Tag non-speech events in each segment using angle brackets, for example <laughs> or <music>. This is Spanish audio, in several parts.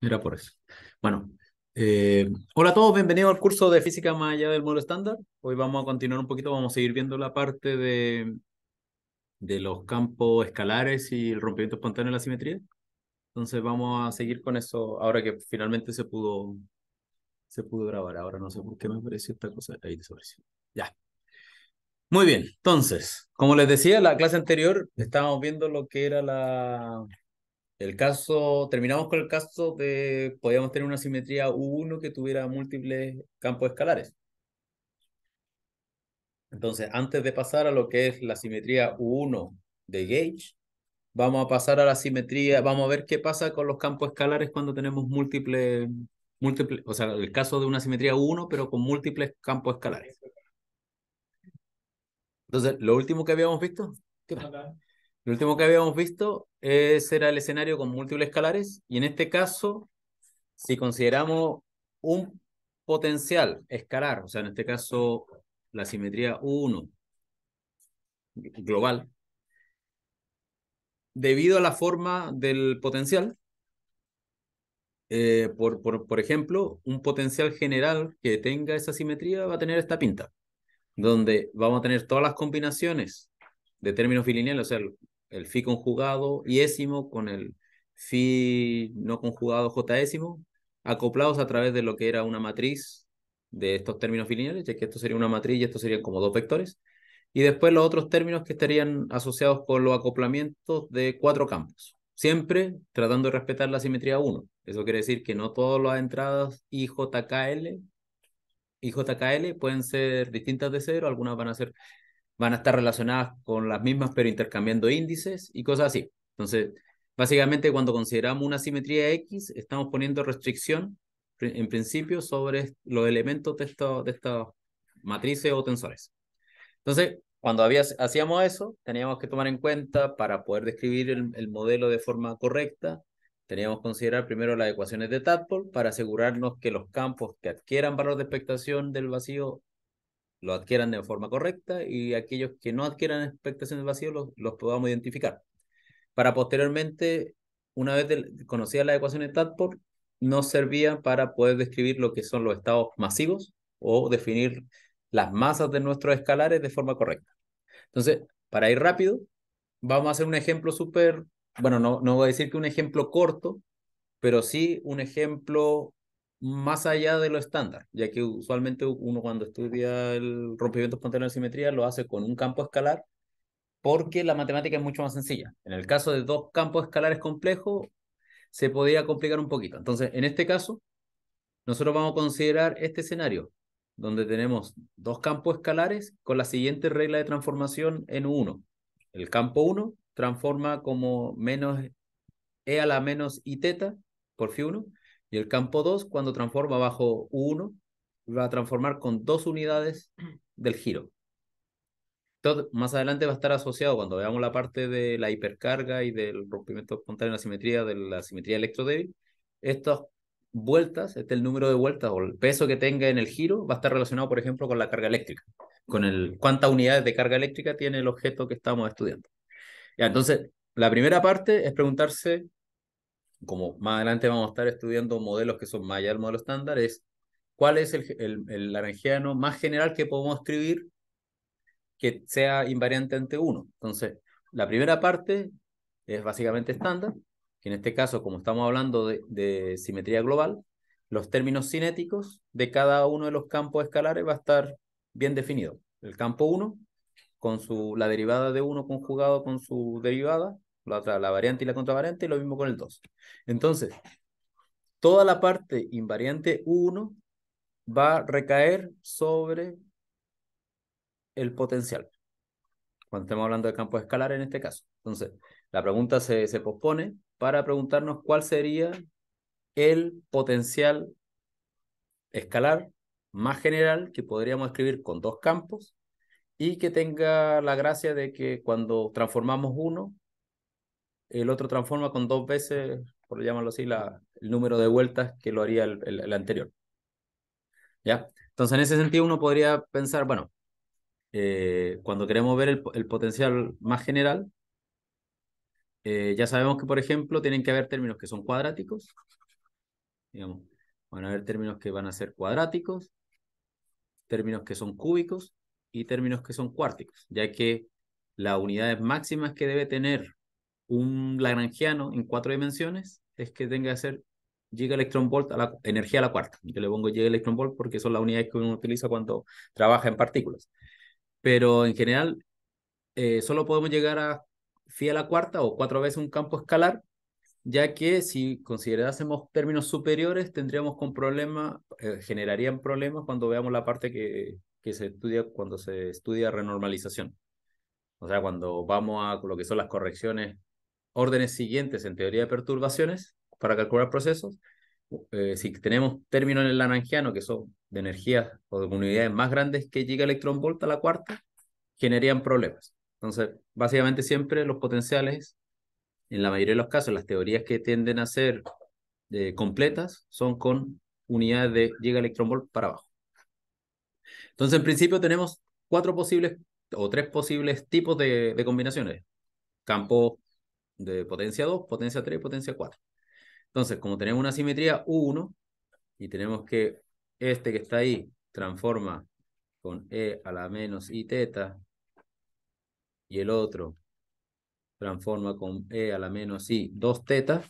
Era por eso. Bueno, eh, hola a todos, bienvenidos al curso de física más allá del modelo estándar. Hoy vamos a continuar un poquito, vamos a seguir viendo la parte de, de los campos escalares y el rompimiento espontáneo de la simetría. Entonces vamos a seguir con eso ahora que finalmente se pudo, se pudo grabar. Ahora no sé por qué me apareció esta cosa. Ahí desapareció. Ya. Muy bien, entonces, como les decía, la clase anterior estábamos viendo lo que era la, el caso, terminamos con el caso de, podíamos tener una simetría U1 que tuviera múltiples campos escalares. Entonces, antes de pasar a lo que es la simetría U1 de Gauge, vamos a pasar a la simetría, vamos a ver qué pasa con los campos escalares cuando tenemos múltiples, múltiples o sea, el caso de una simetría U1, pero con múltiples campos escalares. Entonces, lo último que habíamos visto, ¿qué Lo último que habíamos visto ese era el escenario con múltiples escalares y en este caso, si consideramos un potencial escalar, o sea, en este caso la simetría 1 global, debido a la forma del potencial, eh, por, por, ejemplo, un potencial general que tenga esa simetría va a tener esta pinta, donde vamos a tener todas las combinaciones de términos bilineales, o sea, el fi conjugado yésimo con el fi no conjugado jésimo, acoplados a través de lo que era una matriz de estos términos bilineales, ya que esto sería una matriz y esto serían como dos vectores. Y después los otros términos que estarían asociados con los acoplamientos de cuatro campos, siempre tratando de respetar la simetría 1. Eso quiere decir que no todas las entradas IJKL, IJKL pueden ser distintas de cero, algunas van a ser van a estar relacionadas con las mismas, pero intercambiando índices y cosas así. Entonces, básicamente cuando consideramos una simetría X, estamos poniendo restricción en principio sobre los elementos de, de estas matrices o tensores. Entonces, cuando hacíamos eso, teníamos que tomar en cuenta para poder describir el, el modelo de forma correcta, teníamos que considerar primero las ecuaciones de Tadpole para asegurarnos que los campos que adquieran valor de expectación del vacío lo adquieran de forma correcta y aquellos que no adquieran expectaciones vacío los, podamos identificar. Para posteriormente, una vez conocida la ecuación de Tadpole, nos servía para poder describir lo que son los estados masivos o definir las masas de nuestros escalares de forma correcta. Entonces, para ir rápido, vamos a hacer un ejemplo súper, bueno, no, no voy a decir que un ejemplo corto, pero sí un ejemplo más allá de lo estándar, ya que usualmente uno cuando estudia el rompimiento espontáneo de simetría lo hace con un campo escalar, porque la matemática es mucho más sencilla. En el caso de dos campos escalares complejos, se podría complicar un poquito. Entonces, en este caso, nosotros vamos a considerar este escenario, donde tenemos dos campos escalares con la siguiente regla de transformación en 1. El campo 1 transforma como menos e a la menos i teta por phi 1 y el campo 2, cuando transforma bajo uno, 1 va a transformar con dos unidades <clears throat> del giro. Entonces, más adelante va a estar asociado, cuando veamos la parte de la hipercarga y del rompimiento espontáneo en la simetría, de la simetría electrodébil, estas vueltas, este el número de vueltas o el peso que tenga en el giro, va a estar relacionado, por ejemplo, con la carga eléctrica, con el cuántas unidades de carga eléctrica tiene el objeto que estamos estudiando. entonces, la primera parte es preguntarse como más adelante vamos a estar estudiando modelos que son más allá del modelo estándar, es cuál es el, el, más general que podemos escribir que sea invariante ante 1. Entonces, la primera parte es básicamente estándar, que en este caso, como estamos hablando de, simetría global, los términos cinéticos de cada uno de los campos escalares va a estar bien definido. El campo 1, con su, la derivada de 1 conjugado con su derivada, la variante y la contravariante, y lo mismo con el 2. Entonces, toda la parte invariante 1 va a recaer sobre el potencial, cuando estemos hablando de campo escalar en este caso. Entonces, la pregunta se, se pospone para preguntarnos cuál sería el potencial escalar más general que podríamos escribir con dos campos y que tenga la gracia de que cuando transformamos uno el otro transforma con dos veces, por llamarlo así, la, el número de vueltas que lo haría el, anterior. ¿Ya? Entonces, en ese sentido, uno podría pensar, bueno, eh, cuando queremos ver el, potencial más general, eh, ya sabemos que, por ejemplo, tienen que haber términos que son cuadráticos, digamos, van a haber términos que van a ser cuadráticos, términos que son cúbicos y términos que son cuárticos, ya que las unidades máximas que debe tener un lagrangiano en cuatro dimensiones es que tenga que ser giga electron volt a la energía a la cuarta. Yo le pongo giga electron volt porque son las unidades que uno utiliza cuando trabaja en partículas. Pero en general, eh, solo podemos llegar a phi a la cuarta o cuatro veces un campo escalar, ya que si considerásemos términos superiores, tendríamos con problemas, eh, generarían problemas cuando veamos la parte que, que se estudia cuando se estudia renormalización. O sea, cuando vamos a lo que son las correcciones órdenes siguientes en teoría de perturbaciones para calcular procesos. Eh, si tenemos términos en el lagrangiano que son de energías o de unidades más grandes que giga electrón a la cuarta, generarían problemas. Entonces, básicamente siempre los potenciales, en la mayoría de los casos, las teorías que tienden a ser eh, completas son con unidades de giga electrón volt para abajo. Entonces, en principio tenemos cuatro posibles o tres posibles tipos de, de combinaciones. Campo de potencia 2, potencia 3 potencia 4. Entonces, como tenemos una simetría U1 y tenemos que este que está ahí transforma con E a la menos I teta y el otro transforma con E a la menos I 2 teta,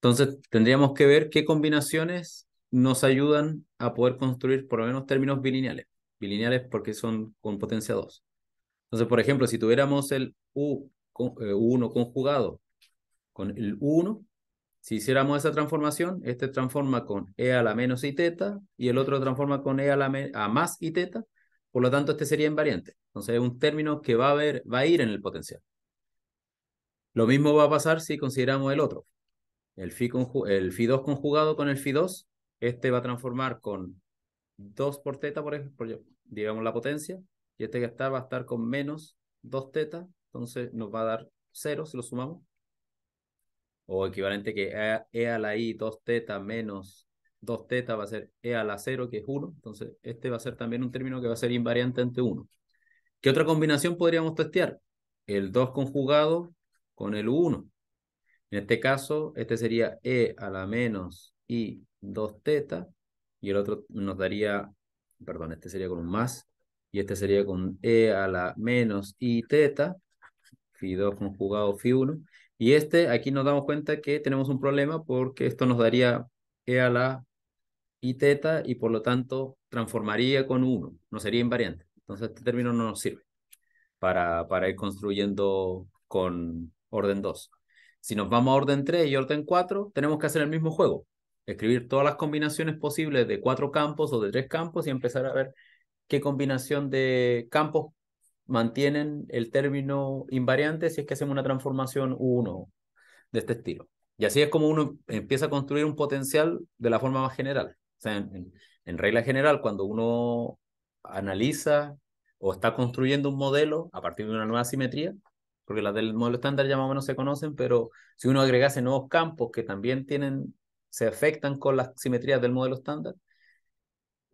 entonces tendríamos que ver qué combinaciones nos ayudan a poder construir por lo menos términos bilineales. Bilineales porque son con potencia 2. Entonces, por ejemplo, si tuviéramos el U eh, uno conjugado con el 1. Si hiciéramos esa transformación, este transforma con e a la menos y teta y el otro transforma con e a la a más y teta. Por lo tanto, este sería invariante. Entonces, es un término que va a, ver va a ir en el potencial. Lo mismo va a pasar si consideramos el otro. El phi, 2 conjugado con el fi 2, este va a transformar con 2 por teta, por ejemplo, digamos la potencia, y este que está va a estar con menos 2 teta entonces nos va a dar 0 si lo sumamos. O equivalente que e, e a la i 2 teta menos 2 teta va a ser e a la 0, que es 1. Entonces, este va a ser también un término que va a ser invariante ante 1. ¿Qué otra combinación podríamos testear? El 2 conjugado con el 1. En este caso, este sería e a la menos i 2 teta. Y el otro nos daría, perdón, este sería con un más. Y este sería con e a la menos i teta Phi2 conjugado Phi1. Y este, aquí nos damos cuenta que tenemos un problema porque esto nos daría E a la y teta y por lo tanto transformaría con 1, no sería invariante. Entonces este término no nos sirve para, para ir construyendo con orden 2. Si nos vamos a orden 3 y orden 4, tenemos que hacer el mismo juego. Escribir todas las combinaciones posibles de cuatro campos o de tres campos y empezar a ver qué combinación de campos mantienen el término invariante si es que hacemos una transformación 1 de este estilo. Y así es como uno empieza a construir un potencial de la forma más general. O sea, en, regla general, cuando uno analiza o está construyendo un modelo a partir de una nueva simetría, porque las del modelo estándar ya más o menos se conocen, pero si uno agregase nuevos campos que también tienen, se afectan con las simetrías del modelo estándar,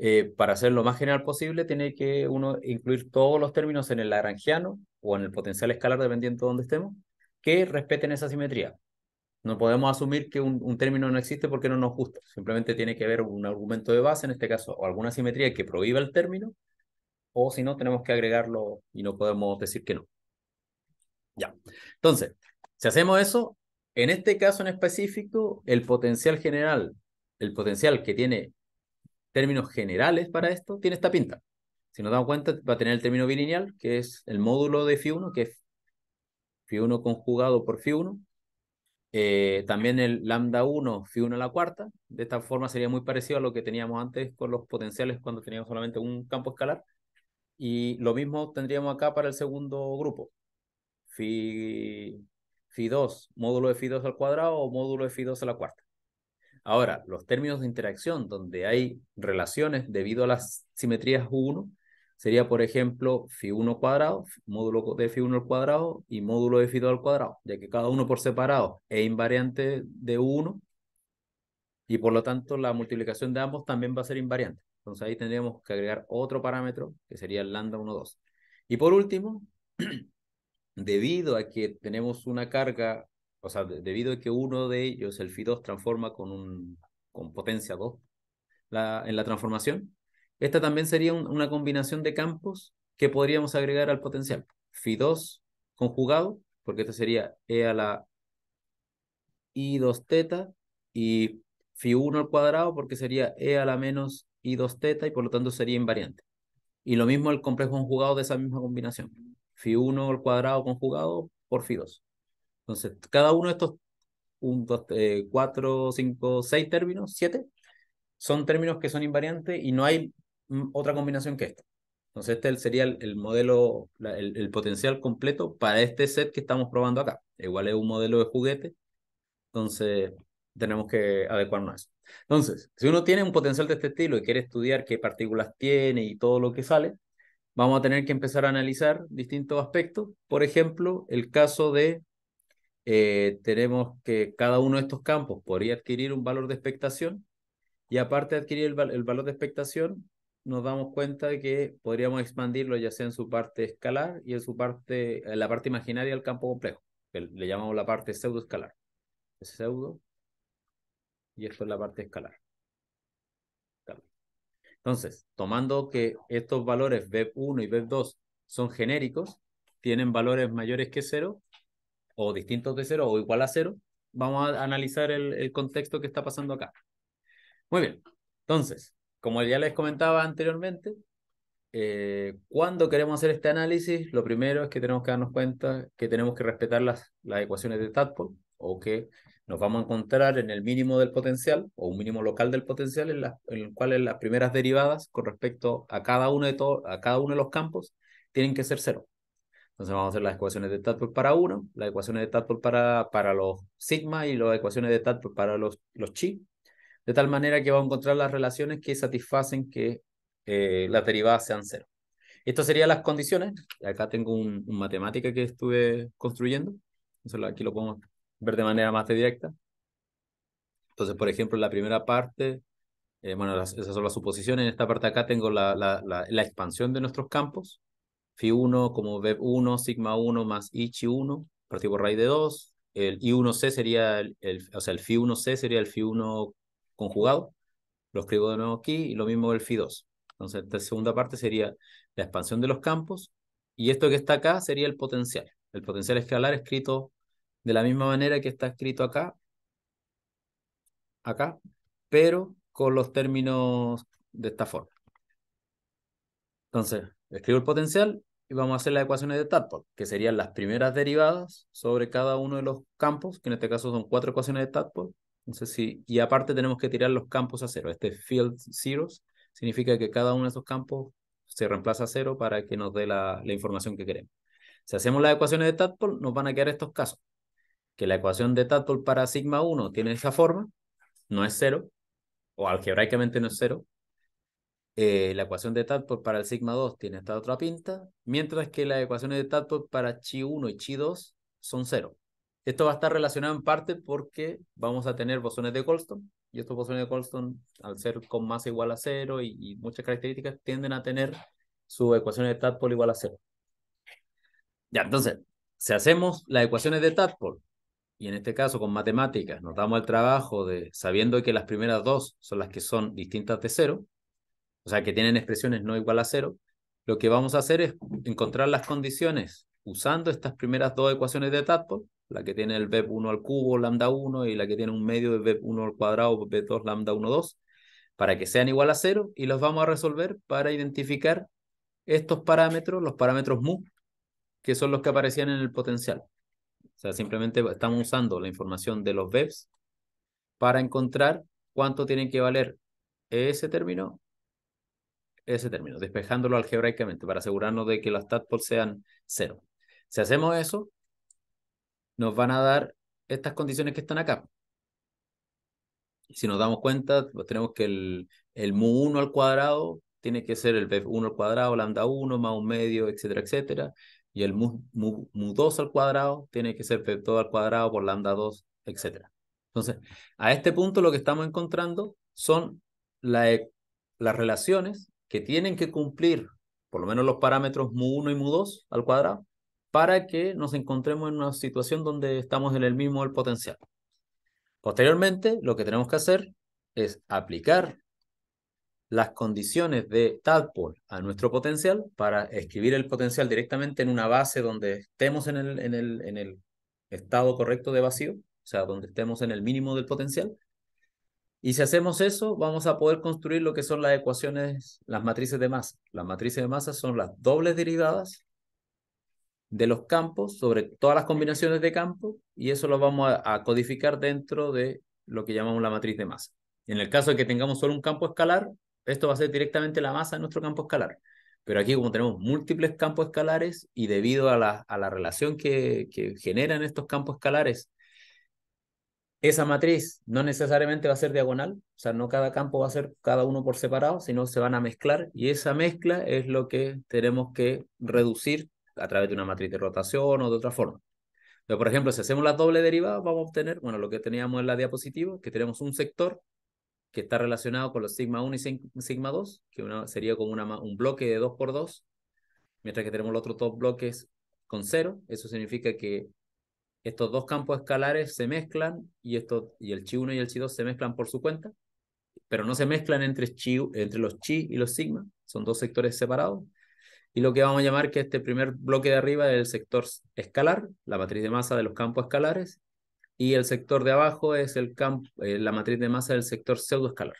eh, para hacer lo más general posible, tiene que uno incluir todos los términos en el lagrangiano o en el potencial escalar, dependiendo de dónde estemos, que respeten esa simetría. No podemos asumir que un, un, término no existe porque no nos gusta. Simplemente tiene que haber un argumento de base, en este caso, o alguna simetría que prohíba el término, o si no, tenemos que agregarlo y no podemos decir que no. Ya. Entonces, si hacemos eso, en este caso en específico, el potencial general, el potencial que tiene términos generales para esto, tiene esta pinta. Si nos damos cuenta, va a tener el término bilineal, que es el módulo de Φ1, que es Φ1 conjugado por Φ1. Eh, también el lambda 1, Φ1 a la cuarta. De esta forma sería muy parecido a lo que teníamos antes con los potenciales cuando teníamos solamente un campo escalar. Y lo mismo tendríamos acá para el segundo grupo. phi Φ2, módulo de Φ2 al cuadrado o módulo de Φ2 a la cuarta. Ahora, los términos de interacción donde hay relaciones debido a las simetrías U1 sería, por ejemplo, Φ1 cuadrado, módulo de Φ1 al cuadrado y módulo de Φ2 al cuadrado, ya que cada uno por separado es invariante de U1 y por lo tanto la multiplicación de ambos también va a ser invariante. Entonces ahí tendríamos que agregar otro parámetro que sería el lambda 1, 2. Y por último, <clears throat> debido a que tenemos una carga o sea, debido a que uno de ellos, el fi 2 transforma con, un, con potencia 2 en la transformación, esta también sería una combinación de campos que podríamos agregar al potencial. Phi2 conjugado, porque esto sería E a la I2 θ y Phi1 al cuadrado, porque sería E a la menos I2 θ y por lo tanto sería invariante. Y lo mismo el complejo conjugado de esa misma combinación. Phi1 al cuadrado conjugado por fi 2 entonces, cada uno de estos un, dos, eh, cuatro, cinco, seis términos, siete, son términos que son invariantes y no hay mm, otra combinación que esta. Entonces, este sería el, modelo, el, el, potencial completo para este set que estamos probando acá. Igual es un modelo de juguete, entonces tenemos que adecuarnos a eso. Entonces, si uno tiene un potencial de este estilo y quiere estudiar qué partículas tiene y todo lo que sale, vamos a tener que empezar a analizar distintos aspectos. Por ejemplo, el caso de eh, tenemos que cada uno de estos campos podría adquirir un valor de expectación y aparte de adquirir el, valor de expectación, nos damos cuenta de que podríamos expandirlo ya sea en su parte escalar y en su parte, en la parte imaginaria del campo complejo, le llamamos la parte escalar Es pseudo y esto es la parte escalar. Entonces, tomando que estos valores BEP1 y BEP2 son genéricos, tienen valores mayores que cero, o distintos de cero o igual a cero, vamos a analizar el, contexto que está pasando acá. Muy bien, entonces, como ya les comentaba anteriormente, eh, cuando queremos hacer este análisis, lo primero es que tenemos que darnos cuenta que tenemos que respetar las, las ecuaciones de Tadpole o que nos vamos a encontrar en el mínimo del potencial o un mínimo local del potencial en, la, el cual las primeras derivadas con respecto a cada uno de a cada uno de los campos tienen que ser cero. Entonces vamos a hacer las ecuaciones de Tadpole para 1, las ecuaciones de Tadpole para, para los sigma y las ecuaciones de Tadpole para los, los chi, de tal manera que vamos a encontrar las relaciones que satisfacen que eh, las derivadas sean cero. Estas serían las condiciones. Acá tengo un, matemática que estuve construyendo. Entonces aquí lo podemos ver de manera más directa. Entonces, por ejemplo, en la primera parte, eh, bueno, esas son las suposiciones. En esta parte acá tengo la, la expansión de nuestros campos Phi1 como b 1 Sigma1 más Ichi1, partido por raíz de 2. El I1C sería el, o sea, el Phi1C sería el Phi1 conjugado. Lo escribo de nuevo aquí y lo mismo el Phi2. Entonces, esta segunda parte sería la expansión de los campos y esto que está acá sería el potencial. El potencial escalar escrito de la misma manera que está escrito acá, acá, pero con los términos de esta forma. Entonces, escribo el potencial y vamos a hacer las ecuaciones de Tadpole, que serían las primeras derivadas sobre cada uno de los campos, que en este caso son cuatro ecuaciones de Tadpole. Entonces, y aparte tenemos que tirar los campos a cero. Este field zeros significa que cada uno de esos campos se reemplaza a cero para que nos dé la, la información que queremos. Si hacemos las ecuaciones de Tadpole, nos van a quedar estos casos. Que la ecuación de Tadpole para sigma 1 tiene esa forma, no es cero, o algebraicamente no es cero, eh, la ecuación de Tadpole para el sigma 2 tiene esta otra pinta, mientras que las ecuaciones de Tadpole para chi 1 y chi 2 son cero. Esto va a estar relacionado en parte porque vamos a tener bosones de Colston, y estos bosones de Colston, al ser con masa igual a cero y, muchas características, tienden a tener su ecuación de Tadpole igual a cero. Ya, entonces, si hacemos las ecuaciones de Tadpole, y en este caso con matemáticas, nos damos el trabajo de, sabiendo que las primeras dos son las que son distintas de cero, o sea, que tienen expresiones no igual a cero, lo que vamos a hacer es encontrar las condiciones usando estas primeras dos ecuaciones de Tadpole, la que tiene el BEP1 al cubo, lambda 1, y la que tiene un medio de BEP1 al cuadrado, BEP2, lambda 1, 2, para que sean igual a cero, y los vamos a resolver para identificar estos parámetros, los parámetros mu, que son los que aparecían en el potencial. O sea, simplemente estamos usando la información de los BEPs para encontrar cuánto tienen que valer ese término ese término, despejándolo algebraicamente para asegurarnos de que las tadpoles sean cero. Si hacemos eso, nos van a dar estas condiciones que están acá. Si nos damos cuenta, pues, tenemos que el, mu 1 al cuadrado tiene que ser el b1 al cuadrado, lambda 1, más un medio, etcétera, etcétera. Y el mu, 2 al cuadrado tiene que ser b2 al cuadrado por lambda 2, etcétera. Entonces, a este punto lo que estamos encontrando son e, las relaciones que tienen que cumplir por lo menos los parámetros mu1 y mu2 al cuadrado para que nos encontremos en una situación donde estamos en el mismo del potencial. Posteriormente, lo que tenemos que hacer es aplicar las condiciones de tadpole a nuestro potencial para escribir el potencial directamente en una base donde estemos en el, en el, en el estado correcto de vacío, o sea, donde estemos en el mínimo del potencial, y si hacemos eso, vamos a poder construir lo que son las ecuaciones, las matrices de masa. Las matrices de masa son las dobles derivadas de los campos sobre todas las combinaciones de campos, y eso lo vamos a, codificar dentro de lo que llamamos la matriz de masa. En el caso de que tengamos solo un campo escalar, esto va a ser directamente la masa de nuestro campo escalar. Pero aquí como tenemos múltiples campos escalares y debido a la, a la relación que, que generan estos campos escalares esa matriz no necesariamente va a ser diagonal, o sea, no cada campo va a ser cada uno por separado, sino se van a mezclar y esa mezcla es lo que tenemos que reducir a través de una matriz de rotación o de otra forma. Pero, por ejemplo, si hacemos la doble derivada, vamos a obtener, bueno, lo que teníamos en la diapositiva, que tenemos un sector que está relacionado con los sigma 1 y sigma 2, que sería como una, un bloque de 2 por 2, mientras que tenemos los otros dos bloques con 0, eso significa que estos dos campos escalares se mezclan y, esto, y el chi 1 y el chi 2 se mezclan por su cuenta, pero no se mezclan entre, chi, entre los chi y los sigma, son dos sectores separados. Y lo que vamos a llamar que este primer bloque de arriba es el sector escalar, la matriz de masa de los campos escalares, y el sector de abajo es el campo, eh, la matriz de masa del sector pseudoescalar.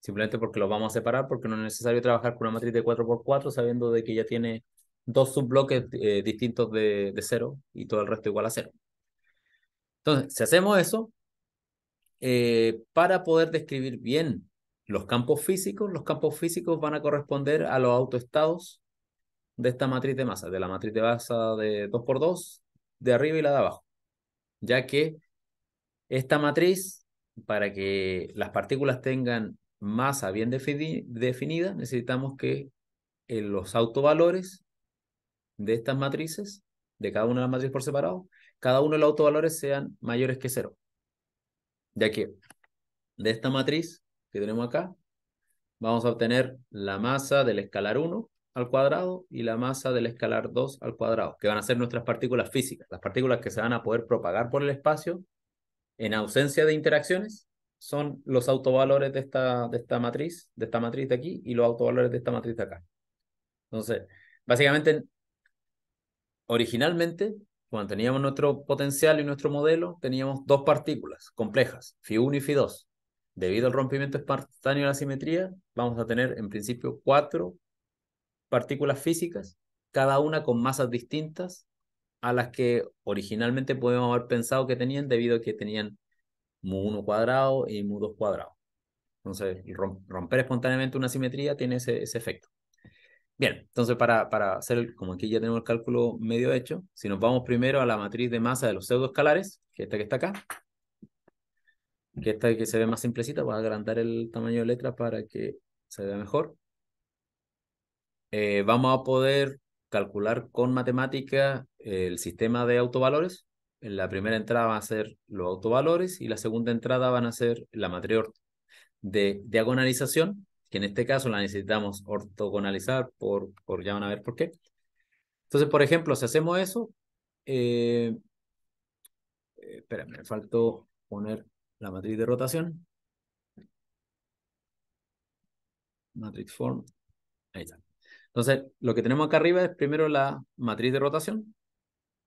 Simplemente porque los vamos a separar, porque no es necesario trabajar con una matriz de 4x4 sabiendo de que ya tiene dos subbloques eh, distintos de, cero y todo el resto igual a cero. Entonces, si hacemos eso, eh, para poder describir bien los campos físicos, los campos físicos van a corresponder a los autoestados de esta matriz de masa, de la matriz de masa de 2x2, de arriba y la de abajo, ya que esta matriz, para que las partículas tengan masa bien definida, necesitamos que eh, los autovalores de estas matrices, de cada una de las matrices por separado, cada uno de los autovalores sean mayores que cero. Ya que de esta matriz que tenemos acá, vamos a obtener la masa del escalar 1 al cuadrado y la masa del escalar 2 al cuadrado, que van a ser nuestras partículas físicas, las partículas que se van a poder propagar por el espacio en ausencia de interacciones, son los autovalores de esta, de esta matriz, de esta matriz de aquí, y los autovalores de esta matriz de acá. Entonces, básicamente originalmente, cuando teníamos nuestro potencial y nuestro modelo, teníamos dos partículas complejas, Φ1 y Φ2. Debido al rompimiento espontáneo de la simetría, vamos a tener en principio cuatro partículas físicas, cada una con masas distintas a las que originalmente podemos haber pensado que tenían debido a que tenían mu1 cuadrado y mu2 cuadrado. Entonces, romper espontáneamente una simetría tiene ese efecto. Bien, entonces para, para hacer, como aquí ya tenemos el cálculo medio hecho, si nos vamos primero a la matriz de masa de los pseudoescalares, que esta que está acá, que esta que se ve más simplecita, voy a agrandar el tamaño de letra para que se vea mejor. Eh, vamos a poder calcular con matemática el sistema de autovalores. En la primera entrada van a ser los autovalores y la segunda entrada van a ser la matriz de diagonalización que en este caso la necesitamos ortogonalizar por, por ya van a ver por qué. Entonces, por ejemplo, si hacemos eso, eh, eh me faltó poner la matriz de rotación. Matrix form. Ahí está. Entonces, lo que tenemos acá arriba es primero la matriz de rotación,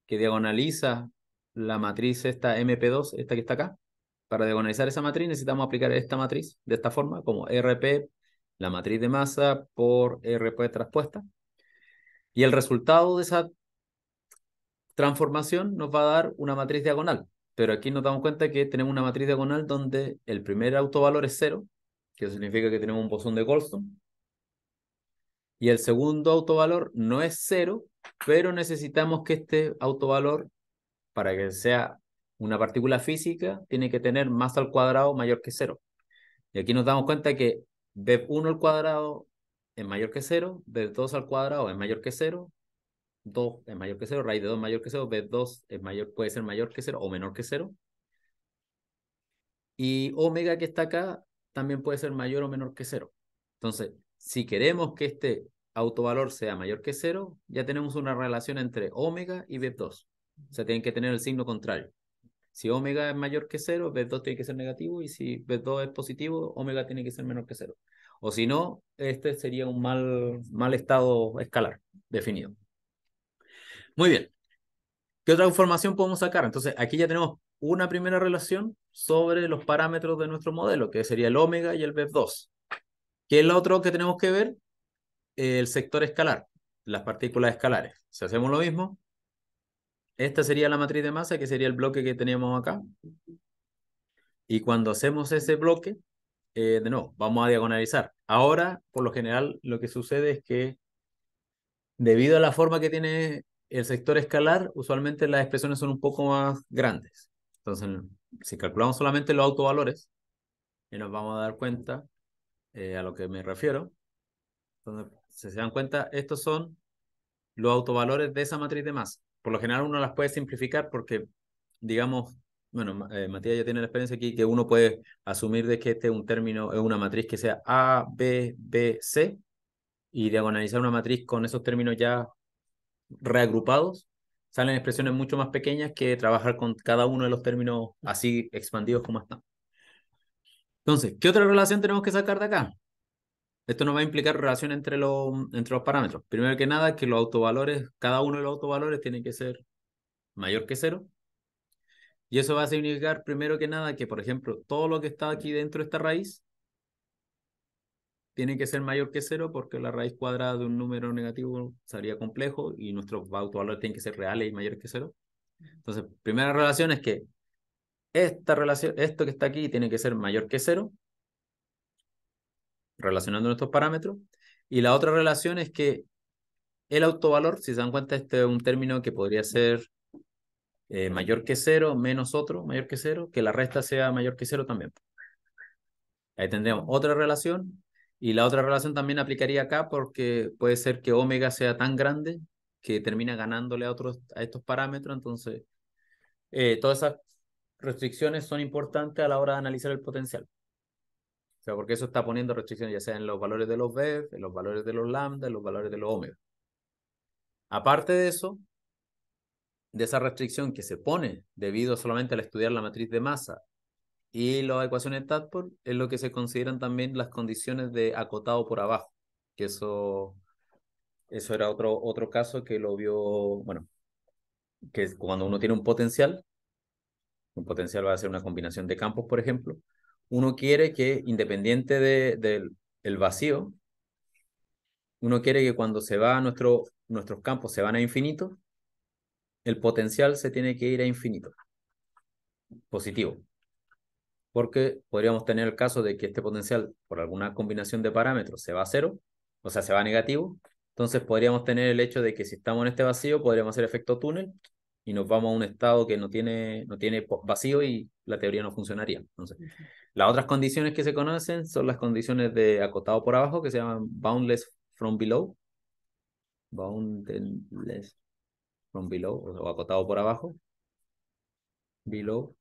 que diagonaliza la matriz esta MP2, esta que está acá. Para diagonalizar esa matriz necesitamos aplicar esta matriz de esta forma, como RP la matriz de masa por R RP traspuesta. Y el resultado de esa transformación nos va a dar una matriz diagonal. Pero aquí nos damos cuenta que tenemos una matriz diagonal donde el primer autovalor es cero, que significa que tenemos un bosón de Goldstone. Y el segundo autovalor no es cero, pero necesitamos que este autovalor, para que sea una partícula física, tiene que tener masa al cuadrado mayor que cero. Y aquí nos damos cuenta que dev 1 al cuadrado es mayor que 0, dev 2 al cuadrado es mayor que 0, 2 es mayor que 0, raíz de 2 es mayor que 0, dev 2 puede ser mayor que 0 o menor que 0. Y omega que está acá también puede ser mayor o menor que 0. Entonces, si queremos que este autovalor sea mayor que 0, ya tenemos una relación entre omega y dev 2. O sea, tienen que tener el signo contrario. Si omega es mayor que cero, B2 tiene que ser negativo y si B2 es positivo, omega tiene que ser menor que cero. O si no, este sería un mal, mal estado escalar definido. Muy bien. ¿Qué otra información podemos sacar? Entonces, aquí ya tenemos una primera relación sobre los parámetros de nuestro modelo, que sería el omega y el v 2 ¿Qué es lo otro que tenemos que ver? El sector escalar, las partículas escalares. Si hacemos lo mismo, esta sería la matriz de masa, que sería el bloque que teníamos acá. Y cuando hacemos ese bloque, eh, de nuevo, vamos a diagonalizar. Ahora, por lo general, lo que sucede es que debido a la forma que tiene el sector escalar, usualmente las expresiones son un poco más grandes. Entonces, si calculamos solamente los autovalores, y nos vamos a dar cuenta eh, a lo que me refiero. Entonces, si se dan cuenta, estos son los autovalores de esa matriz de masa. Por lo general uno las puede simplificar porque, digamos, bueno, eh, Matías ya tiene la experiencia aquí, que uno puede asumir de que este es un término, es una matriz que sea A, B, B, C, y diagonalizar una matriz con esos términos ya reagrupados, salen expresiones mucho más pequeñas que trabajar con cada uno de los términos así expandidos como están. Entonces, ¿qué otra relación tenemos que sacar de acá? Esto nos va a implicar relación entre, los entre los parámetros. Primero que nada, que los autovalores, cada uno de los autovalores tiene que ser mayor que cero. Y eso va a significar, primero que nada, que, por ejemplo, todo lo que está aquí dentro de esta raíz tiene que ser mayor que cero porque la raíz cuadrada de un número negativo sería complejo y nuestros autovalores tienen que ser reales y mayores que cero. Entonces, primera relación es que esta relación, esto que está aquí tiene que ser mayor que cero relacionando nuestros parámetros. Y la otra relación es que el autovalor, si se dan cuenta, este es un término que podría ser eh, mayor que cero menos otro mayor que cero, que la resta sea mayor que cero también. Ahí tendríamos otra relación y la otra relación también aplicaría acá porque puede ser que omega sea tan grande que termina ganándole a, otros, a estos parámetros. Entonces, eh, todas esas restricciones son importantes a la hora de analizar el potencial sea, porque eso está poniendo restricciones ya sea en los valores de los B, en los valores de los lambda, en los valores de los omega. Aparte de eso, de esa restricción que se pone debido solamente al estudiar la matriz de masa y las ecuaciones Tadpole, es lo que se consideran también las condiciones de acotado por abajo, que eso, eso era otro, otro caso que lo vio, bueno, que cuando uno tiene un potencial, un potencial va a ser una combinación de campos, por ejemplo, uno quiere que, independiente del vacío, uno quiere que cuando se va nuestro, nuestros campos se van a infinito, el potencial se tiene que ir a infinito. Positivo. Porque podríamos tener el caso de que este potencial, por alguna combinación de parámetros, se va a cero, o sea, se va a negativo. Entonces podríamos tener el hecho de que si estamos en este vacío, podríamos hacer efecto túnel y nos vamos a un estado que no tiene, no tiene vacío y la teoría no funcionaría. Entonces, las otras condiciones que se conocen son las condiciones de acotado por abajo, que se llaman boundless from below. Boundless from below, o acotado por abajo. Below.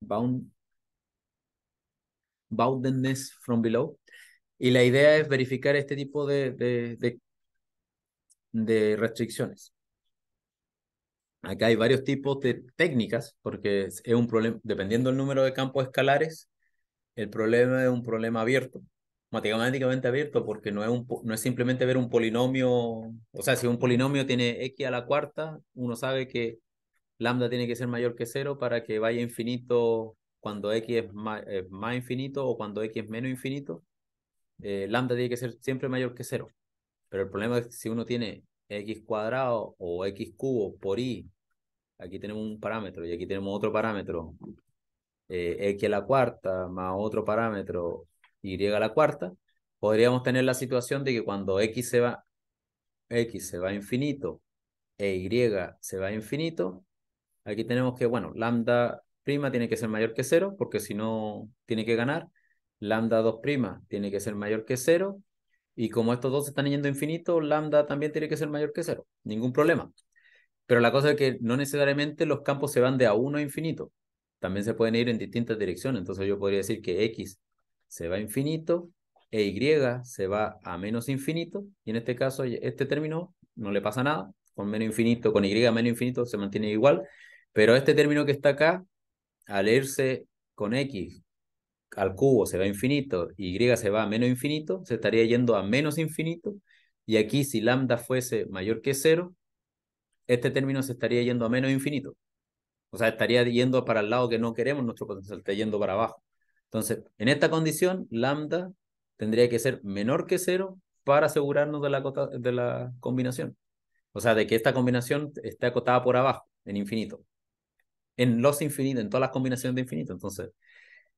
Bound, boundedness from below. Y la idea es verificar este tipo de, de restricciones. Acá hay varios tipos de técnicas, porque es un problema, dependiendo del número de campos escalares, el problema es un problema abierto, matemáticamente abierto, porque no es, un, no es simplemente ver un polinomio, o sea, si un polinomio tiene x a la cuarta, uno sabe que lambda tiene que ser mayor que cero para que vaya infinito cuando x es más, infinito o cuando x es menos infinito, eh, lambda tiene que ser siempre mayor que cero. Pero el problema es que si uno tiene x cuadrado o x cubo por y Aquí tenemos un parámetro y aquí tenemos otro parámetro. Eh, X a la cuarta más otro parámetro Y a la cuarta. Podríamos tener la situación de que cuando X se va, X se va a infinito e Y se va a infinito, aquí tenemos que, bueno, lambda prima tiene que ser mayor que cero, porque si no tiene que ganar. Lambda 2 prima tiene que ser mayor que cero. Y como estos dos están yendo a infinito, lambda también tiene que ser mayor que cero. Ningún problema. Pero la cosa es que no necesariamente los campos se van de a uno a infinito. También se pueden ir en distintas direcciones. Entonces yo podría decir que X se va a infinito e Y se va a menos infinito. Y en este caso, este término no le pasa nada. Con menos infinito, con Y menos infinito se mantiene igual. Pero este término que está acá, al irse con X al cubo se va a infinito, Y se va a menos infinito, se estaría yendo a menos infinito. Y aquí si lambda fuese mayor que cero, este término se estaría yendo a menos infinito. O sea, estaría yendo para el lado que no queremos nuestro potencial, está yendo para abajo. Entonces, en esta condición, lambda tendría que ser menor que cero para asegurarnos de la, de la combinación. O sea, de que esta combinación esté acotada por abajo, en infinito. En los infinitos, en todas las combinaciones de infinito. Entonces,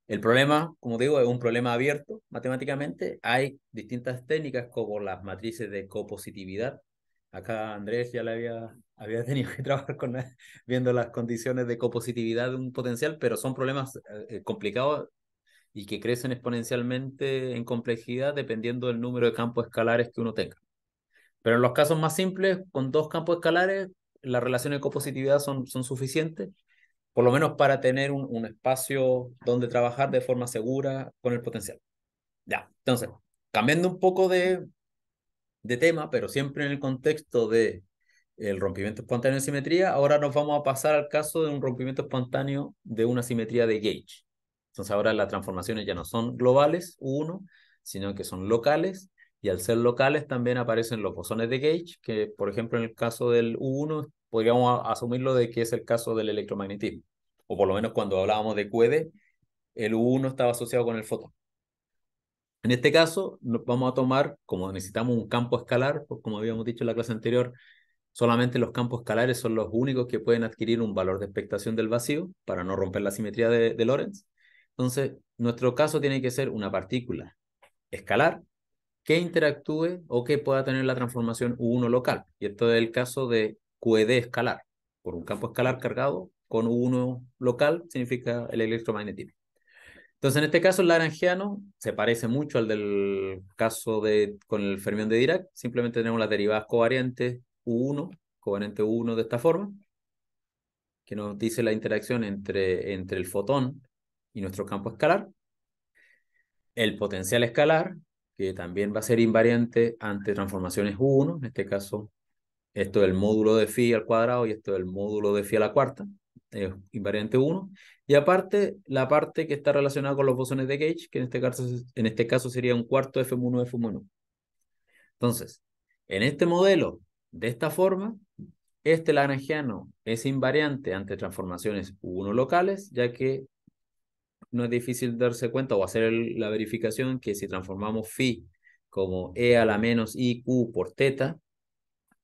el problema, como digo, es un problema abierto matemáticamente. Hay distintas técnicas como las matrices de copositividad, Acá Andrés ya le había, <laughs> tenido que trabajar con, viendo las condiciones de copositividad de un potencial, pero son problemas eh, eh, complicados y que crecen exponencialmente en complejidad dependiendo del número de campos escalares que uno tenga. Pero en los casos más simples, con dos campos escalares, las relaciones de copositividad son, son suficientes, por lo menos para tener un, un espacio donde trabajar de forma segura con el potencial. Ya, entonces, cambiando un poco de, de tema, pero siempre en el contexto de el rompimiento espontáneo de simetría, ahora nos vamos a pasar al caso de un rompimiento espontáneo de una simetría de gauge. Entonces ahora las transformaciones ya no son globales, uno, sino que son locales, y al ser locales también aparecen los bosones de gauge, que por ejemplo en el caso del U1 podríamos asumirlo de que es el caso del electromagnetismo, o por lo menos cuando hablábamos de QED, el U1 estaba asociado con el fotón. En este caso, vamos a tomar, como necesitamos un campo escalar, pues como habíamos dicho en la clase anterior, solamente los campos escalares son los únicos que pueden adquirir un valor de expectación del vacío para no romper la simetría de, Lorentz. Entonces, nuestro caso tiene que ser una partícula escalar que interactúe o que pueda tener la transformación U1 local. Y esto es el caso de QED escalar. Por un campo escalar cargado con U1 local significa el electromagnetismo. Entonces, en este caso, el laranjiano se parece mucho al del caso de, con el fermión de Dirac. Simplemente tenemos las derivadas covariantes U1, covariante U1 de esta forma, que nos dice la interacción entre, entre el fotón y nuestro campo escalar. El potencial escalar, que también va a ser invariante ante transformaciones U1, en este caso, esto del módulo de phi al cuadrado y esto del módulo de phi a la cuarta invariante 1. Y aparte, la parte que está relacionada con los bosones de Gauge, que en este caso, en este caso sería un cuarto f 1 f 1 Entonces, en este modelo, de esta forma, este lagrangiano es invariante ante transformaciones 1 locales, ya que no es difícil darse cuenta o hacer la verificación que si transformamos phi como e a la menos iq por teta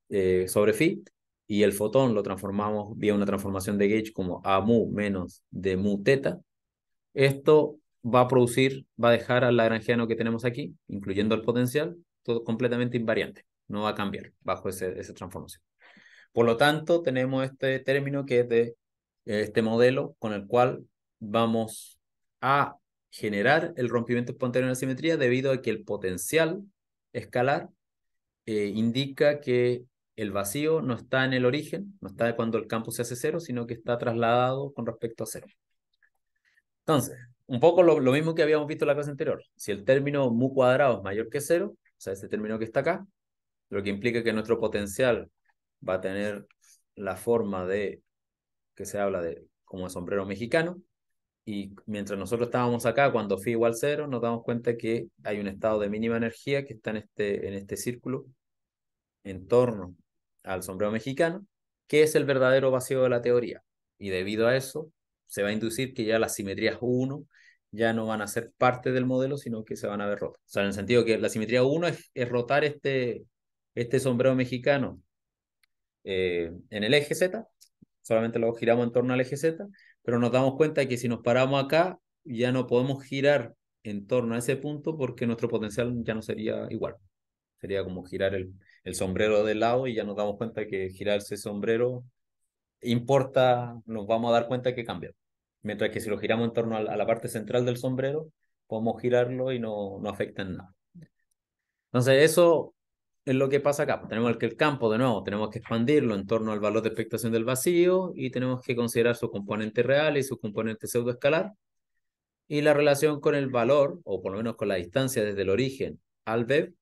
eh, sobre phi, y el fotón lo transformamos vía una transformación de gauge como a mu menos de mu teta, esto va a producir, va a dejar al lagrangiano que tenemos aquí, incluyendo el potencial, todo completamente invariante, no va a cambiar bajo ese, esa transformación. Por lo tanto, tenemos este término que es de eh, este modelo con el cual vamos a generar el rompimiento espontáneo de la simetría debido a que el potencial escalar eh, indica que el vacío no está en el origen, no está cuando el campo se hace cero, sino que está trasladado con respecto a cero. Entonces, un poco lo, mismo que habíamos visto en la clase anterior. Si el término mu cuadrado es mayor que cero, o sea, este término que está acá, lo que implica que nuestro potencial va a tener la forma de, que se habla de como el sombrero mexicano, y mientras nosotros estábamos acá, cuando phi igual cero, nos damos cuenta que hay un estado de mínima energía que está en este, en este círculo en torno al sombrero mexicano, que es el verdadero vacío de la teoría. Y debido a eso, se va a inducir que ya las simetrías 1 ya no van a ser parte del modelo, sino que se van a ver rotas. O sea, en el sentido que la simetría 1 es, rotar este, este sombrero mexicano eh, en el eje Z, solamente lo giramos en torno al eje Z, pero nos damos cuenta de que si nos paramos acá, ya no podemos girar en torno a ese punto porque nuestro potencial ya no sería igual. Sería como girar el, el sombrero de lado y ya nos damos cuenta que girar ese sombrero importa, nos vamos a dar cuenta que cambia. Mientras que si lo giramos en torno a la, parte central del sombrero, podemos girarlo y no, no afecta en nada. Entonces, eso es lo que pasa acá. Pues tenemos que el campo, de nuevo, tenemos que expandirlo en torno al valor de expectación del vacío y tenemos que considerar su componente real y su componente pseudoescalar. Y la relación con el valor, o por lo menos con la distancia desde el origen al BEV,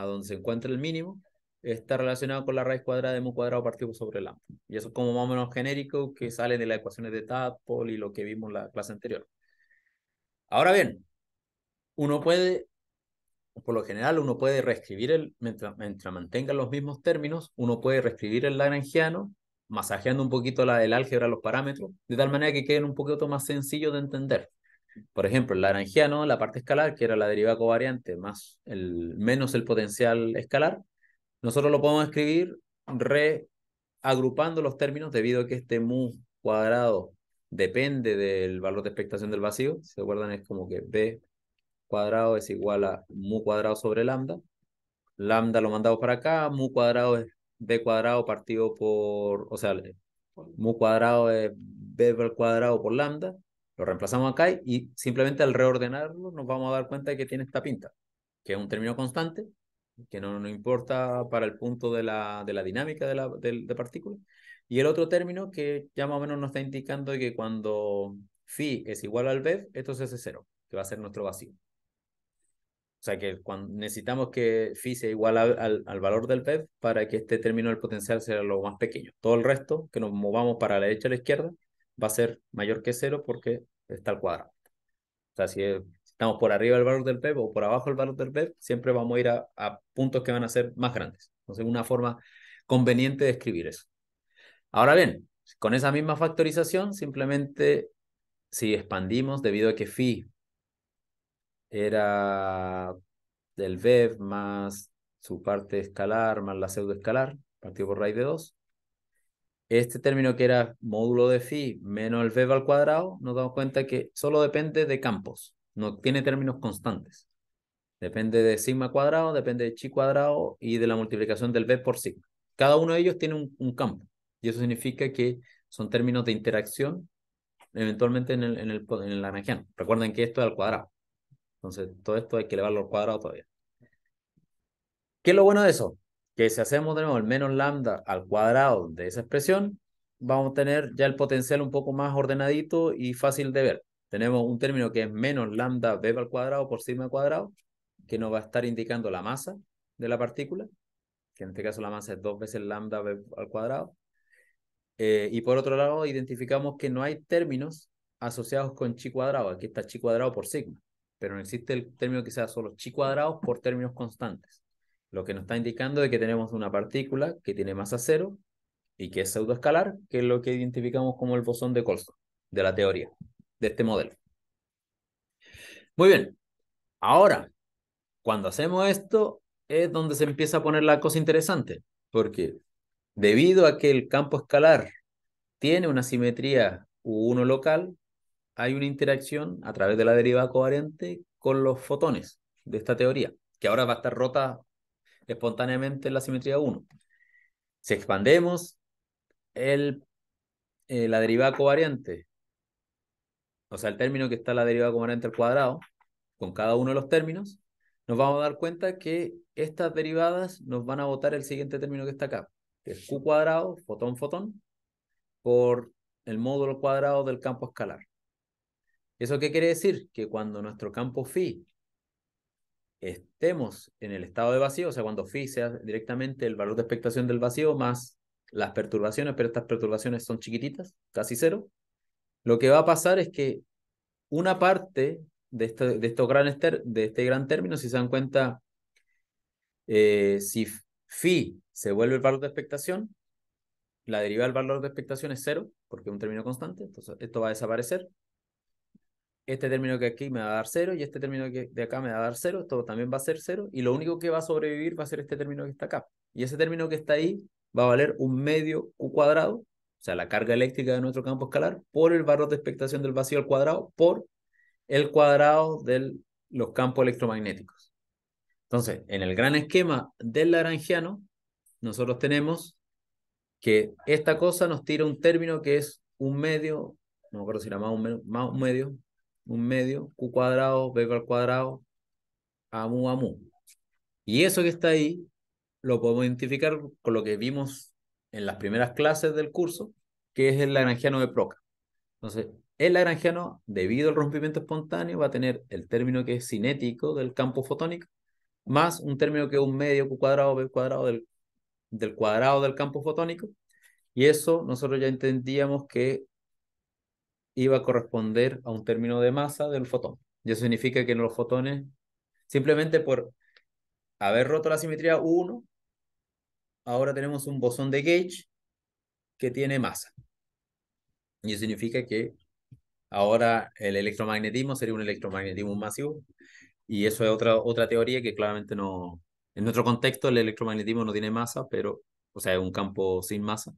a donde se encuentra el mínimo, está relacionado con la raíz cuadrada de mu cuadrado partido sobre lambda. Y eso es como más o menos genérico que sale de las ecuaciones de Tadpole y lo que vimos en la clase anterior. Ahora bien, uno puede, por lo general, uno puede reescribir, el, mientras, mantenga los mismos términos, uno puede reescribir el lagrangiano masajeando un poquito la, el álgebra, los parámetros, de tal manera que queden un poquito más sencillos de entender. Por ejemplo, el laranjeano, la parte escalar, que era la derivada covariante más el, menos el potencial escalar, nosotros lo podemos escribir reagrupando los términos debido a que este mu cuadrado depende del valor de expectación del vacío. Si se acuerdan, es como que B cuadrado es igual a mu cuadrado sobre lambda. Lambda lo mandamos para acá, mu cuadrado es B cuadrado partido por, o sea, mu cuadrado es B al cuadrado por lambda. Lo reemplazamos acá y simplemente al reordenarlo nos vamos a dar cuenta de que tiene esta pinta, que es un término constante, que no nos importa para el punto de la, de la dinámica de, la, de, de partículas. Y el otro término que ya más o menos nos está indicando que cuando phi es igual al BEV, esto es ese cero, que va a ser nuestro vacío. O sea que cuando necesitamos que phi sea igual al, al, valor del BEV para que este término del potencial sea lo más pequeño. Todo el resto, que nos movamos para la derecha o la izquierda, va a ser mayor que cero porque está al cuadrado. O sea, eh, si estamos por arriba del valor del PEB o por abajo del valor del PEB, siempre vamos a ir a, puntos que van a ser más grandes. Entonces, una forma conveniente de escribir eso. Ahora bien, con esa misma factorización, simplemente si expandimos, debido a que phi era del BEV más su parte escalar más la pseudoescalar, partido por raíz de 2, este término que era módulo de phi menos el b al cuadrado, nos damos cuenta que solo depende de campos, no tiene términos constantes. Depende de sigma cuadrado, depende de chi cuadrado y de la multiplicación del b por sigma. Cada uno de ellos tiene un, campo y eso significa que son términos de interacción eventualmente en el, en el, Recuerden que esto es al cuadrado. Entonces, todo esto hay que elevarlo al cuadrado todavía. ¿Qué es lo bueno de eso? que si hacemos tenemos el menos lambda al cuadrado de esa expresión, vamos a tener ya el potencial un poco más ordenadito y fácil de ver. Tenemos un término que es menos lambda b al cuadrado por sigma al cuadrado, que nos va a estar indicando la masa de la partícula, que en este caso la masa es dos veces lambda b al cuadrado. Eh, y por otro lado, identificamos que no hay términos asociados con chi cuadrado. Aquí está chi cuadrado por sigma, pero no existe el término que sea solo chi cuadrado por términos constantes. Lo que nos está indicando es que tenemos una partícula que tiene masa cero y que es pseudoescalar, que es lo que identificamos como el bosón de Colson, de la teoría, de este modelo. Muy bien. Ahora, cuando hacemos esto, es donde se empieza a poner la cosa interesante, porque debido a que el campo escalar tiene una simetría U1 local, hay una interacción a través de la derivada coherente con los fotones de esta teoría, que ahora va a estar rota espontáneamente la simetría 1. Si expandemos el, eh, la derivada covariante, o sea, el término que está la derivada covariante al cuadrado, con cada uno de los términos, nos vamos a dar cuenta que estas derivadas nos van a botar el siguiente término que está acá, que es q cuadrado, fotón, fotón, por el módulo cuadrado del campo escalar. ¿Eso qué quiere decir? Que cuando nuestro campo phi estemos en el estado de vacío, o sea, cuando phi sea directamente el valor de expectación del vacío más las perturbaciones, pero estas perturbaciones son chiquititas, casi cero, lo que va a pasar es que una parte de, este, de, gran de este gran término, si se dan cuenta, eh, si phi se vuelve el valor de expectación, la derivada del valor de expectación es cero, porque es un término constante, entonces esto va a desaparecer este término que aquí me va a dar cero y este término que de acá me va a dar cero, esto también va a ser cero y lo único que va a sobrevivir va a ser este término que está acá. Y ese término que está ahí va a valer un medio Q cuadrado, o sea, la carga eléctrica de nuestro campo escalar, por el valor de expectación del vacío al cuadrado, por el cuadrado de los campos electromagnéticos. Entonces, en el gran esquema del laranjiano, nosotros tenemos que esta cosa nos tira un término que es un medio, no me acuerdo si era más un, medio, un medio, Q cuadrado, B al cuadrado, a Mu. Y eso que está ahí lo podemos identificar con lo que vimos en las primeras clases del curso, que es el lagrangiano de Proca. Entonces, el lagrangiano, debido al rompimiento espontáneo, va a tener el término que es cinético del campo fotónico, más un término que es un medio Q cuadrado, B cuadrado del, del cuadrado del campo fotónico. Y eso nosotros ya entendíamos que iba a corresponder a un término de masa del fotón. Y eso significa que en los fotones, simplemente por haber roto la simetría 1, ahora tenemos un bosón de gauge que tiene masa. Y eso significa que ahora el electromagnetismo sería un electromagnetismo masivo. Y eso es otra, otra teoría que claramente no... En nuestro contexto el electromagnetismo no tiene masa, pero, o sea, es un campo sin masa,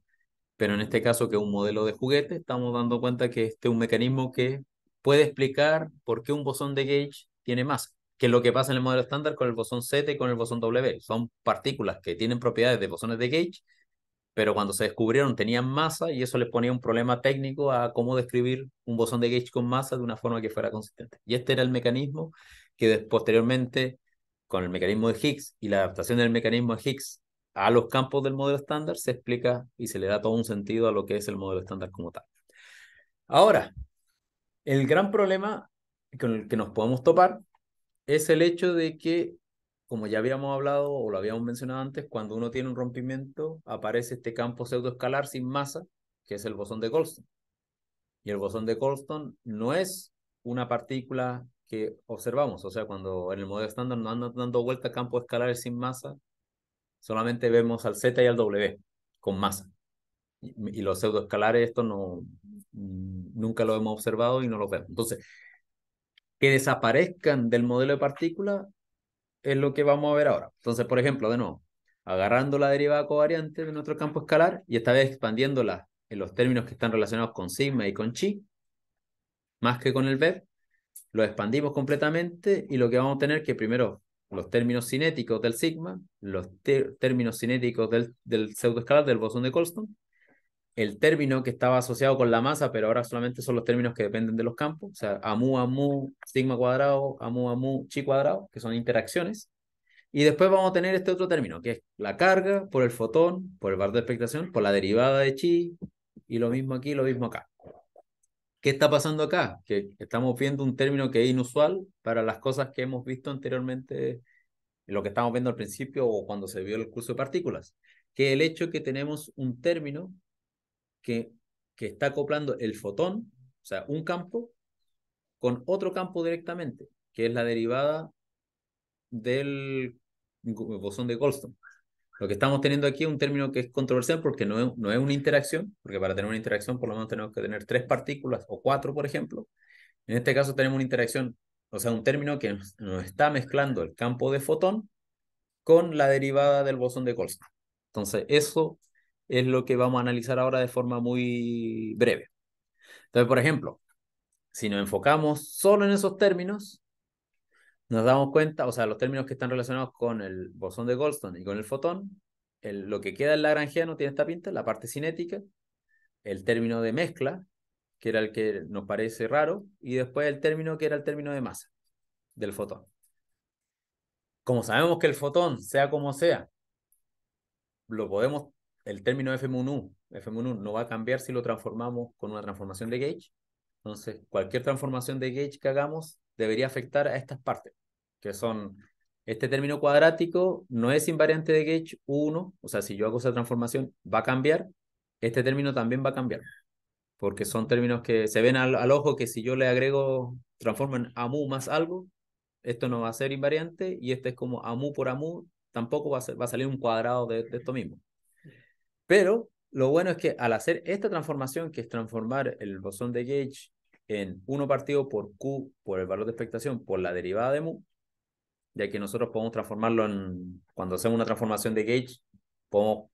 pero en este caso, que es un modelo de juguete, estamos dando cuenta que este es un mecanismo que puede explicar por qué un bosón de gauge tiene masa, que es lo que pasa en el modelo estándar con el bosón Z y con el bosón W. Son partículas que tienen propiedades de bosones de gauge, pero cuando se descubrieron tenían masa y eso les ponía un problema técnico a cómo describir un bosón de gauge con masa de una forma que fuera consistente. Y este era el mecanismo que posteriormente, con el mecanismo de Higgs y la adaptación del mecanismo de Higgs a los campos del modelo estándar, se explica y se le da todo un sentido a lo que es el modelo estándar como tal. Ahora, el gran problema con el que nos podemos topar es el hecho de que, como ya habíamos hablado o lo habíamos mencionado antes, cuando uno tiene un rompimiento, aparece este campo pseudoescalar sin masa, que es el bosón de Goldstone. Y el bosón de Goldstone no es una partícula que observamos, o sea, cuando en el modelo estándar no andan dando vuelta campos escalares sin masa, solamente vemos al Z y al W con masa. Y, los pseudoescalares, esto no, mm, nunca lo hemos observado y no lo vemos. Entonces, que desaparezcan del modelo de partícula es lo que vamos a ver ahora. Entonces, por ejemplo, de nuevo, agarrando la derivada covariante de nuestro campo escalar y esta vez expandiéndola en los términos que están relacionados con sigma y con chi, más que con el V, lo expandimos completamente y lo que vamos a tener que primero los términos cinéticos del sigma, los términos cinéticos del, pseudoescalar del bosón de Colston, el término que estaba asociado con la masa, pero ahora solamente son los términos que dependen de los campos, o sea, amu, amu, sigma cuadrado, amu, amu, chi cuadrado, que son interacciones. Y después vamos a tener este otro término, que es la carga por el fotón, por el bar de expectación, por la derivada de chi, y lo mismo aquí, lo mismo acá. ¿Qué está pasando acá? Que estamos viendo un término que es inusual para las cosas que hemos visto anteriormente, lo que estamos viendo al principio o cuando se vio el curso de partículas, que el hecho que tenemos un término que, que está acoplando el fotón, o sea, un campo, con otro campo directamente, que es la derivada del bosón de Goldstone. Lo que estamos teniendo aquí es un término que es controversial porque no es, una interacción, porque para tener una interacción por lo menos tenemos que tener tres partículas o cuatro, por ejemplo. En este caso tenemos una interacción, o sea, un término que nos, está mezclando el campo de fotón con la derivada del bosón de Colson. Entonces, eso es lo que vamos a analizar ahora de forma muy breve. Entonces, por ejemplo, si nos enfocamos solo en esos términos, nos damos cuenta, o sea, los términos que están relacionados con el bosón de Goldstone y con el fotón, lo que queda en no tiene esta pinta, la parte cinética, el término de mezcla, que era el que nos parece raro, y después el término que era el término de masa del fotón. Como sabemos que el fotón, sea como sea, lo podemos, el término FM1U, no va a cambiar si lo transformamos con una transformación de gauge. Entonces, cualquier transformación de gauge que hagamos debería afectar a estas partes que son este término cuadrático no es invariante de gauge 1, o sea, si yo hago esa transformación va a cambiar, este término también va a cambiar, porque son términos que se ven al, ojo que si yo le agrego, transformo en mu más algo, esto no va a ser invariante y este es como a mu por a tampoco va a, va a salir un cuadrado de, de esto mismo. Pero lo bueno es que al hacer esta transformación, que es transformar el bosón de gauge en 1 partido por q por el valor de expectación por la derivada de mu, ya que nosotros podemos transformarlo en, cuando hacemos una transformación de gauge, podemos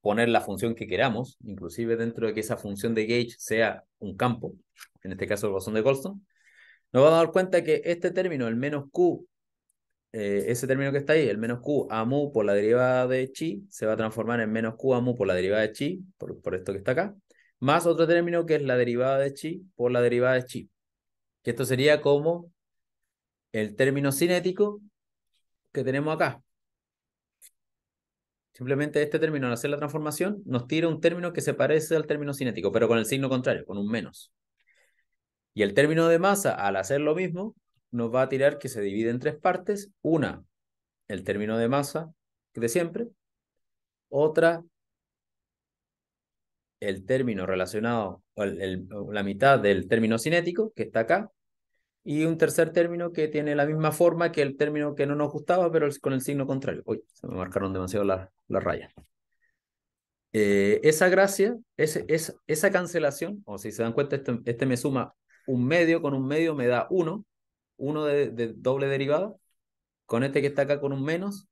poner la función que queramos, inclusive dentro de que esa función de gauge sea un campo, en este caso el bosón de Goldstone, nos vamos a dar cuenta que este término, el menos Q, eh, ese término que está ahí, el menos Q a mu por la derivada de chi, se va a transformar en menos Q a mu por la derivada de chi, por, por esto que está acá, más otro término que es la derivada de chi por la derivada de chi. Que esto sería como el término cinético que tenemos acá. Simplemente este término al hacer la transformación nos tira un término que se parece al término cinético, pero con el signo contrario, con un menos. Y el término de masa, al hacer lo mismo, nos va a tirar que se divide en tres partes. Una, el término de masa de siempre. Otra, el término relacionado, la mitad del término cinético, que está acá y un tercer término que tiene la misma forma que el término que no nos gustaba, pero con el signo contrario. Uy, se me marcaron demasiado las la rayas. Eh, esa gracia, esa, esa cancelación, o si se dan cuenta, este, este, me suma un medio, con un medio me da uno, uno de, de doble derivada, con este que está acá con un menos,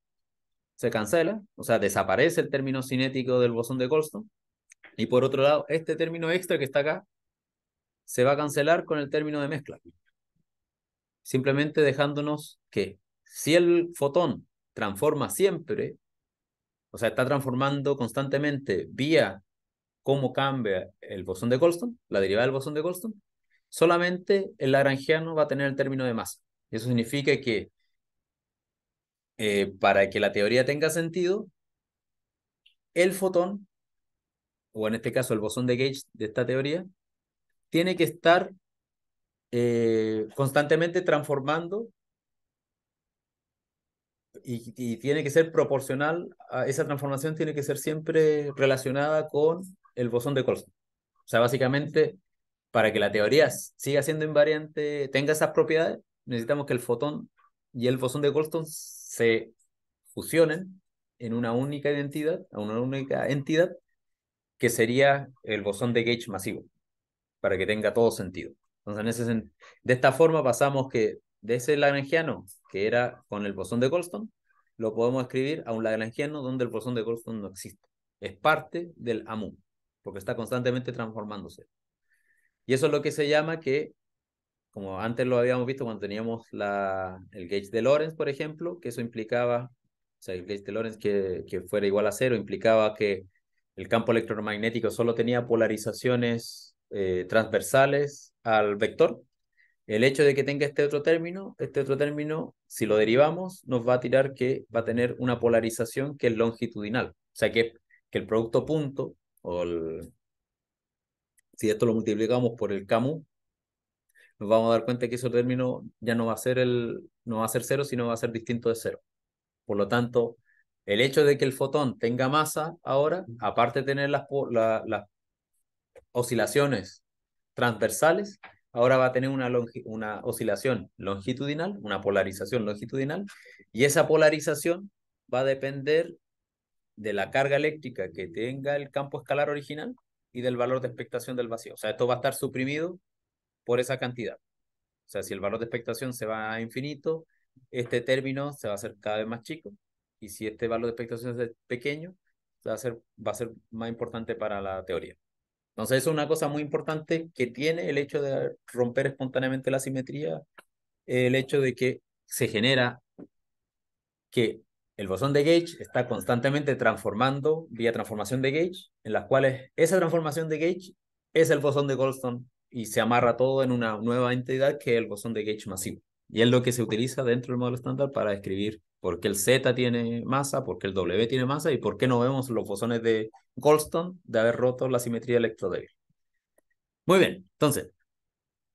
se cancela, o sea, desaparece el término cinético del bosón de Goldstone, y por otro lado, este término extra que está acá, se va a cancelar con el término de mezcla simplemente dejándonos que si el fotón transforma siempre, o sea, está transformando constantemente vía cómo cambia el bosón de Goldstone, la derivada del bosón de Goldstone, solamente el lagrangiano va a tener el término de masa. Eso significa que eh, para que la teoría tenga sentido, el fotón, o en este caso el bosón de Gauge de esta teoría, tiene que estar eh, constantemente transformando y, tiene que ser proporcional, a esa transformación tiene que ser siempre relacionada con el bosón de Colston, O sea, básicamente, para que la teoría siga siendo invariante, tenga esas propiedades, necesitamos que el fotón y el bosón de Colston se fusionen en una única identidad, a una única entidad, que sería el bosón de Gauge masivo, para que tenga todo sentido. Entonces, de esta forma pasamos que de ese lagrangiano, que era con el bosón de Goldstone, lo podemos escribir a un lagrangiano donde el bosón de Goldstone no existe. Es parte del AMU, porque está constantemente transformándose. Y eso es lo que se llama que, como antes lo habíamos visto cuando teníamos la, el gauge de Lorentz, por ejemplo, que eso implicaba, o sea, el gauge de Lorentz que, que fuera igual a cero implicaba que el campo electromagnético solo tenía polarizaciones eh, transversales al vector, el hecho de que tenga este otro término, este otro término, si lo derivamos, nos va a tirar que va a tener una polarización que es longitudinal. O sea, que, que el producto punto, o si esto lo multiplicamos por el camu, nos vamos a dar cuenta que ese término ya no va a ser el, no va a ser cero, sino va a ser distinto de cero. Por lo tanto, el hecho de que el fotón tenga masa ahora, aparte de tener las, la, las oscilaciones transversales, ahora va a tener una, una oscilación longitudinal, una polarización longitudinal, y esa polarización va a depender de la carga eléctrica que tenga el campo escalar original y del valor de expectación del vacío. O sea, esto va a estar suprimido por esa cantidad. O sea, si el valor de expectación se va a infinito, este término se va a hacer cada vez más chico. Y si este valor de expectación es pequeño, va a ser, va a ser más importante para la teoría. Entonces, es una cosa muy importante que tiene el hecho de romper espontáneamente la simetría, el hecho de que se genera que el bosón de Gauge está constantemente transformando vía transformación de Gauge, en las cuales esa transformación de Gauge es el bosón de Goldstone y se amarra todo en una nueva entidad que es el bosón de Gauge masivo. Y es lo que se utiliza dentro del modelo estándar para describir por qué el Z tiene masa, por qué el W tiene masa y por qué no vemos los bosones de Goldstone de haber roto la simetría electrodébil. Muy bien, entonces,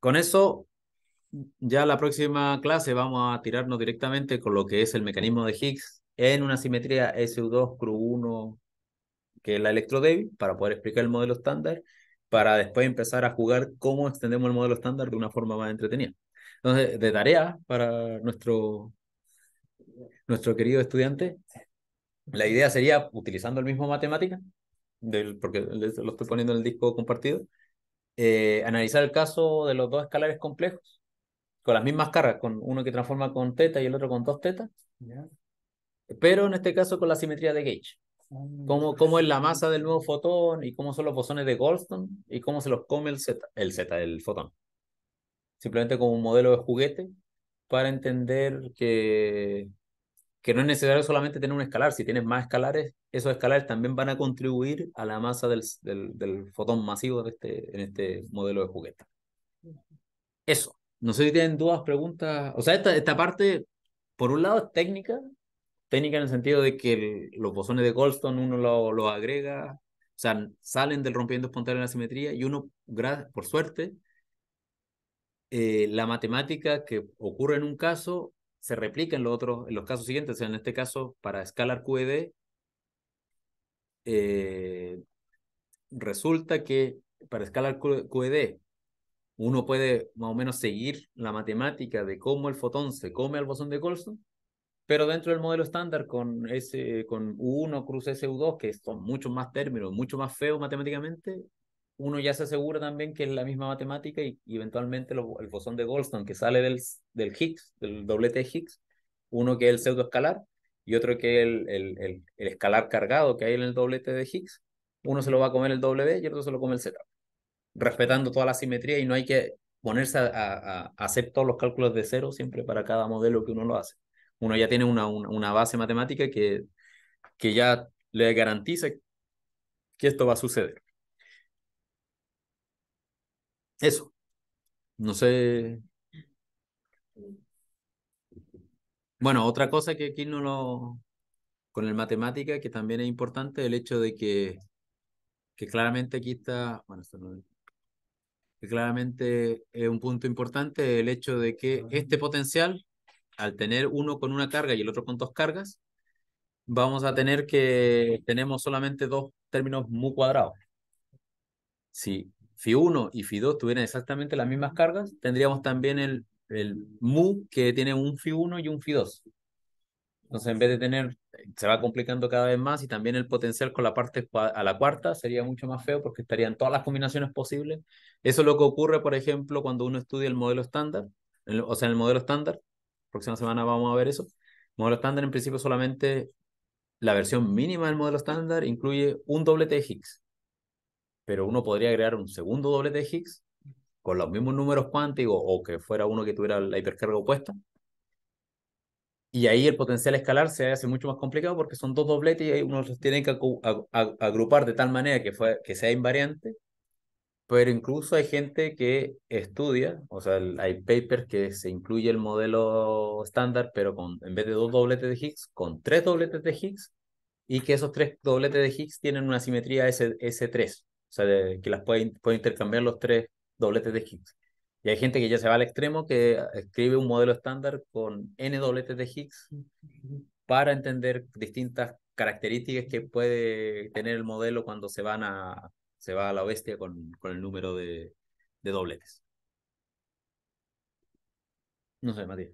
con eso ya la próxima clase vamos a tirarnos directamente con lo que es el mecanismo de Higgs en una simetría SU2 CRU1 que es la electrodébil para poder explicar el modelo estándar para después empezar a jugar cómo extendemos el modelo estándar de una forma más entretenida. Entonces, de tarea para nuestro nuestro querido estudiante, la idea sería, utilizando el mismo matemática, del, porque lo estoy poniendo en el disco compartido, eh, analizar el caso de los dos escalares complejos, con las mismas cargas, con uno que transforma con teta y el otro con dos teta, pero en este caso con la simetría de Gauge. Mm. Cómo, cómo, es la masa del nuevo fotón y cómo son los bosones de Goldstone y cómo se los come el Z, el Z, el fotón. Simplemente como un modelo de juguete para entender que que no es necesario solamente tener un escalar, si tienes más escalares, esos escalares también van a contribuir a la masa del, fotón masivo de este, en este modelo de juguete. Eso. No sé si tienen dudas, preguntas. O sea, esta, esta parte, por un lado, es técnica. Técnica en el sentido de que los bosones de Goldstone uno los lo agrega, o sea, salen del rompiendo espontáneo en la simetría y uno, por suerte, eh, la matemática que ocurre en un caso se replica en los, en los casos siguientes. en este caso, para escalar QED, eh, resulta que para escalar QED, e uno puede más o menos seguir la matemática de cómo el fotón se come al bosón de Colson, pero dentro del modelo estándar con, ese, con U1 cruz SU2, que son muchos más términos, mucho más feo matemáticamente, uno ya se asegura también que es la misma matemática y, eventualmente el bosón de Goldstone que sale del, del Higgs, del doblete de Higgs, uno que es el pseudoescalar y otro que es el, el, escalar cargado que hay en el doblete de Higgs, uno se lo va a comer el doble y otro se lo come el Z, respetando toda la simetría y no hay que ponerse a, hacer todos los cálculos de cero siempre para cada modelo que uno lo hace. Uno ya tiene una, una, base matemática que, que ya le garantiza que esto va a suceder. Eso. No sé. Bueno, otra cosa que aquí no lo. con el matemática, que también es importante, el hecho de que, que claramente aquí está. Bueno, esto no. claramente es un punto importante el hecho de que este potencial, al tener uno con una carga y el otro con dos cargas, vamos a tener que tenemos solamente dos términos mu cuadrados. Sí fi 1 y fi 2 tuvieran exactamente las mismas cargas, tendríamos también el, el mu que tiene un fi 1 y un fi 2 Entonces, en vez de tener, se va complicando cada vez más y también el potencial con la parte a la cuarta sería mucho más feo porque estarían todas las combinaciones posibles. Eso es lo que ocurre, por ejemplo, cuando uno estudia el modelo estándar, o sea, el modelo estándar, próxima semana vamos a ver eso. Modelo estándar, en principio, solamente la versión mínima del modelo estándar incluye un doblete de Higgs pero uno podría crear un segundo doblete de Higgs con los mismos números cuánticos o que fuera uno que tuviera la hipercarga opuesta. Y ahí el potencial escalar se hace mucho más complicado porque son dos dobletes y uno los tiene que agrupar de tal manera que, sea invariante. Pero incluso hay gente que estudia, o sea, hay papers que se incluye el modelo estándar, pero con, en vez de dos dobletes de Higgs, con tres dobletes de Higgs, y que esos tres dobletes de Higgs tienen una simetría S3. O sea, que las puede, puede intercambiar los tres dobletes de Higgs. Y hay gente que ya se va al extremo que ah, escribe un modelo estándar con n dobletes de Higgs para entender distintas características que puede tener el modelo cuando se van a se va a la bestia con, con el número de, dobletes. No sé, Matías.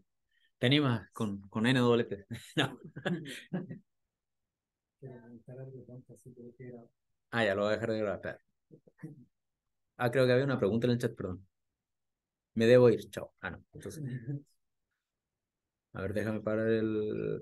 ¿Te animas con, con N dobletes? Ah, ya lo voy a dejar de grabar, Ah, creo que había una pregunta en el chat, perdón. Me debo ir, chao. Ah, no. <laughs> A ver, déjame parar el